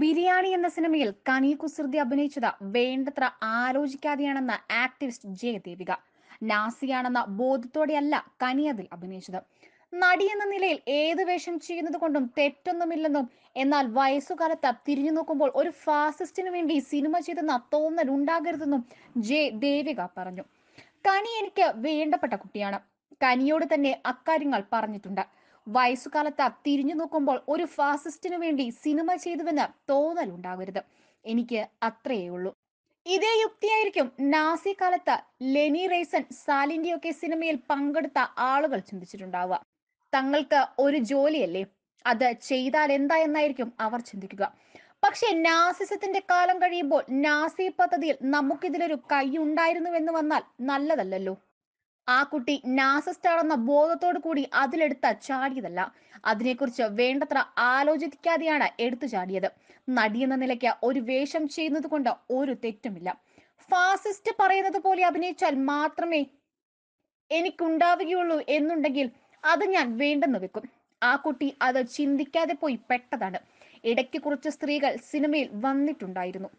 ബിരിയാണി എന്ന സിനിമയിൽ കനി കുസൃതി അഭിനയിച്ചത് വേണ്ടത്ര ആലോചിക്കാതെയാണെന്ന് ആക്ടിവിസ്റ്റ് ജെ ദേവിക നാസിയാണെന്ന ബോധത്തോടെയല്ല കനി അതിൽ അഭിനയിച്ചത് നടി എന്ന നിലയിൽ ഏത് വേഷം ചെയ്യുന്നത് കൊണ്ടും തെറ്റൊന്നുമില്ലെന്നും എന്നാൽ വയസ്സുകാലത്ത് തിരിഞ്ഞു നോക്കുമ്പോൾ ഒരു ഫാസിസ്റ്റിനു വേണ്ടി സിനിമ ചെയ്തെന്ന തോന്നൽ ഉണ്ടാകരുതെന്നും ജെ ദേവിക പറഞ്ഞു കനി എനിക്ക് വേണ്ടപ്പെട്ട കുട്ടിയാണ് കനിയോട് തന്നെ അക്കാര്യങ്ങൾ പറഞ്ഞിട്ടുണ്ട് വയസ്സുകാലത്ത് തിരിഞ്ഞു നോക്കുമ്പോൾ ഒരു ഫാസിസ്റ്റിനു വേണ്ടി സിനിമ ചെയ്തുവെന്ന് ഉണ്ടാകരുത് എനിക്ക് അത്രയേ ഉള്ളൂ ഇതേ യുക്തിയായിരിക്കും നാസി കാലത്ത് ലെനി റേസൻ സാലിൻഡിയൊക്കെ സിനിമയിൽ പങ്കെടുത്ത ആളുകൾ ചിന്തിച്ചിട്ടുണ്ടാവുക തങ്ങൾക്ക് ഒരു ജോലിയല്ലേ അത് ചെയ്താൽ എന്താ എന്നായിരിക്കും അവർ ചിന്തിക്കുക പക്ഷെ നാസിസത്തിന്റെ കാലം കഴിയുമ്പോൾ നാസി പദ്ധതിയിൽ നമുക്കിതിലൊരു കൈ ഉണ്ടായിരുന്നുവെന്ന് വന്നാൽ നല്ലതല്ലല്ലോ ആ കുട്ടി നാസസ്റ്റാർ എന്ന ബോധത്തോടു കൂടി അതിലെടുത്ത ചാടിയതല്ല അതിനെക്കുറിച്ച് വേണ്ടത്ര ആലോചിക്കാതെയാണ് എടുത്തു ചാടിയത് നടിയെന്ന നിലയ്ക്ക് ഒരു വേഷം ചെയ്യുന്നത് കൊണ്ട് ഒരു തെറ്റുമില്ല ഫാസിസ്റ്റ് പറയുന്നത് പോലെ അഭിനയിച്ചാൽ മാത്രമേ എനിക്കുണ്ടാവുകയുള്ളൂ എന്നുണ്ടെങ്കിൽ അത് ഞാൻ വേണ്ടെന്ന് വെക്കും ആ കുട്ടി അത് ചിന്തിക്കാതെ പോയി പെട്ടതാണ് ഇടയ്ക്ക് കുറച്ച് സ്ത്രീകൾ സിനിമയിൽ വന്നിട്ടുണ്ടായിരുന്നു